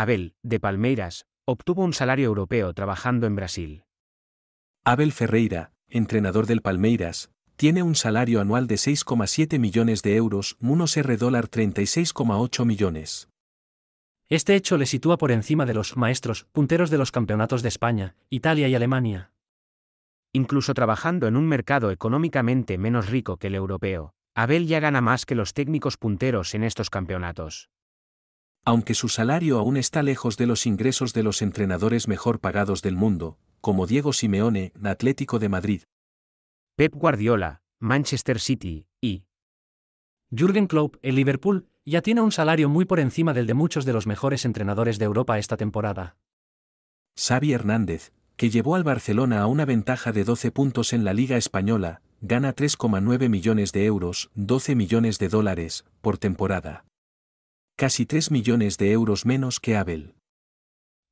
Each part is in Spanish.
Abel, de Palmeiras, obtuvo un salario europeo trabajando en Brasil. Abel Ferreira, entrenador del Palmeiras, tiene un salario anual de 6,7 millones de euros, unos R 36,8 millones. Este hecho le sitúa por encima de los maestros, punteros de los campeonatos de España, Italia y Alemania. Incluso trabajando en un mercado económicamente menos rico que el europeo, Abel ya gana más que los técnicos punteros en estos campeonatos. Aunque su salario aún está lejos de los ingresos de los entrenadores mejor pagados del mundo, como Diego Simeone, Atlético de Madrid. Pep Guardiola, Manchester City, y Jürgen Klopp, el Liverpool, ya tiene un salario muy por encima del de muchos de los mejores entrenadores de Europa esta temporada. Xavi Hernández, que llevó al Barcelona a una ventaja de 12 puntos en la Liga Española, gana 3,9 millones de euros, 12 millones de dólares, por temporada casi 3 millones de euros menos que Abel.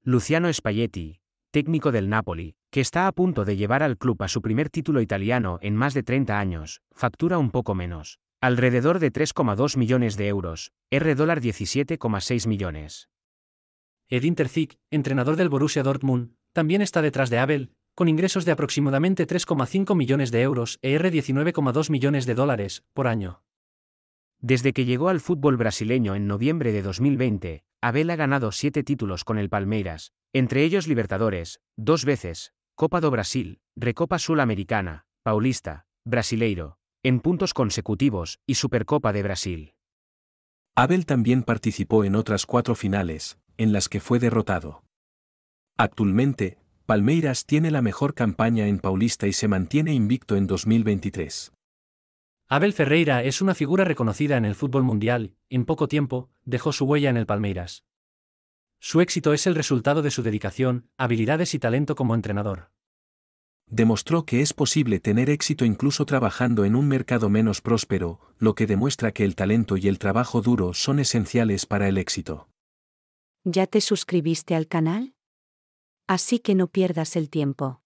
Luciano Spalletti, técnico del Napoli, que está a punto de llevar al club a su primer título italiano en más de 30 años, factura un poco menos, alrededor de 3,2 millones de euros, R$ 17,6 millones. Ed Terzic, entrenador del Borussia Dortmund, también está detrás de Abel, con ingresos de aproximadamente 3,5 millones de euros, e R$ 19,2 millones de dólares, por año. Desde que llegó al fútbol brasileño en noviembre de 2020, Abel ha ganado siete títulos con el Palmeiras, entre ellos Libertadores, dos veces, Copa do Brasil, Recopa Sulamericana, Paulista, Brasileiro, en puntos consecutivos y Supercopa de Brasil. Abel también participó en otras cuatro finales, en las que fue derrotado. Actualmente, Palmeiras tiene la mejor campaña en Paulista y se mantiene invicto en 2023. Abel Ferreira es una figura reconocida en el fútbol mundial, en poco tiempo, dejó su huella en el Palmeiras. Su éxito es el resultado de su dedicación, habilidades y talento como entrenador. Demostró que es posible tener éxito incluso trabajando en un mercado menos próspero, lo que demuestra que el talento y el trabajo duro son esenciales para el éxito. ¿Ya te suscribiste al canal? Así que no pierdas el tiempo.